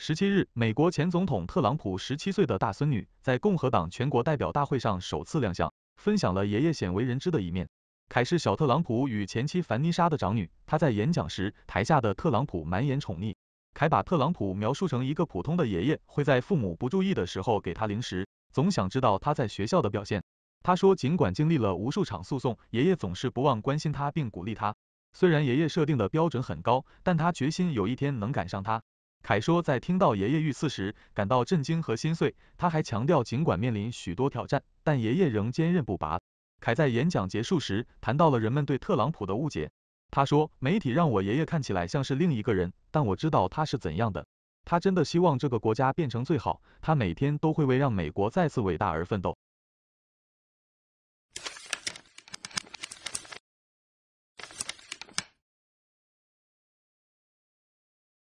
十七日，美国前总统特朗普十七岁的大孙女在共和党全国代表大会上首次亮相，分享了爷爷鲜为人知的一面。凯是小特朗普与前妻凡妮莎的长女，她在演讲时，台下的特朗普满眼宠溺。凯把特朗普描述成一个普通的爷爷，会在父母不注意的时候给他零食，总想知道他在学校的表现。他说，尽管经历了无数场诉讼，爷爷总是不忘关心他并鼓励他。虽然爷爷设定的标准很高，但他决心有一天能赶上他。凯说，在听到爷爷遇刺时，感到震惊和心碎。他还强调，尽管面临许多挑战，但爷爷仍坚韧不拔。凯在演讲结束时谈到了人们对特朗普的误解。他说，媒体让我爷爷看起来像是另一个人，但我知道他是怎样的。他真的希望这个国家变成最好。他每天都会为让美国再次伟大而奋斗。